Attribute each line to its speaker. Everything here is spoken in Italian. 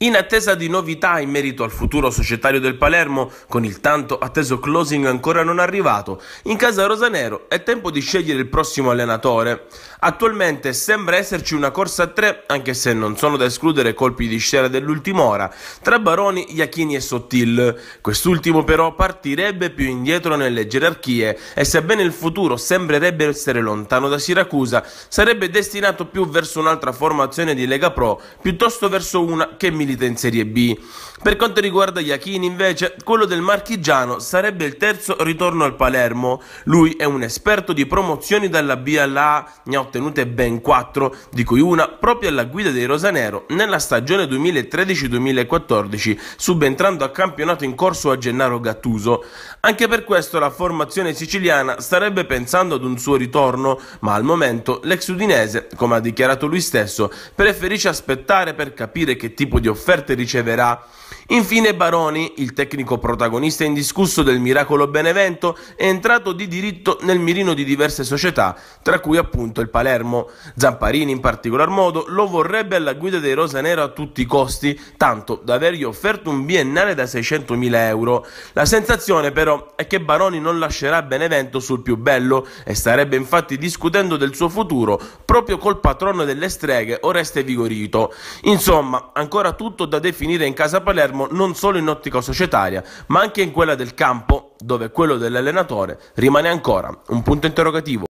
Speaker 1: In attesa di novità in merito al futuro societario del Palermo, con il tanto atteso closing ancora non arrivato, in casa Rosanero è tempo di scegliere il prossimo allenatore. Attualmente sembra esserci una corsa a tre, anche se non sono da escludere colpi di scena dell'ultima ora, tra Baroni, Iachini e Sottil. Quest'ultimo però partirebbe più indietro nelle gerarchie e sebbene il futuro sembrerebbe essere lontano da Siracusa, sarebbe destinato più verso un'altra formazione di Lega Pro, piuttosto verso una che migliora milita in Serie B. Per quanto riguarda Iachini, invece, quello del marchigiano sarebbe il terzo ritorno al Palermo. Lui è un esperto di promozioni dalla B alla A, ne ha ottenute ben quattro, di cui una proprio alla guida dei Rosanero nella stagione 2013-2014, subentrando a campionato in corso a Gennaro Gattuso. Anche per questo la formazione siciliana starebbe pensando ad un suo ritorno, ma al momento l'ex udinese, come ha dichiarato lui stesso, preferisce aspettare per capire che tipo di offerta offerte riceverà Infine Baroni, il tecnico protagonista indiscusso del miracolo Benevento, è entrato di diritto nel mirino di diverse società, tra cui appunto il Palermo. Zamparini in particolar modo lo vorrebbe alla guida dei Rosa Rosanero a tutti i costi, tanto da avergli offerto un biennale da 600.000 euro. La sensazione però è che Baroni non lascerà Benevento sul più bello e starebbe infatti discutendo del suo futuro proprio col patrono delle streghe Oreste Vigorito. Insomma, ancora tutto da definire in casa Palermo fermo non solo in ottica societaria, ma anche in quella del campo, dove quello dell'allenatore rimane ancora un punto interrogativo.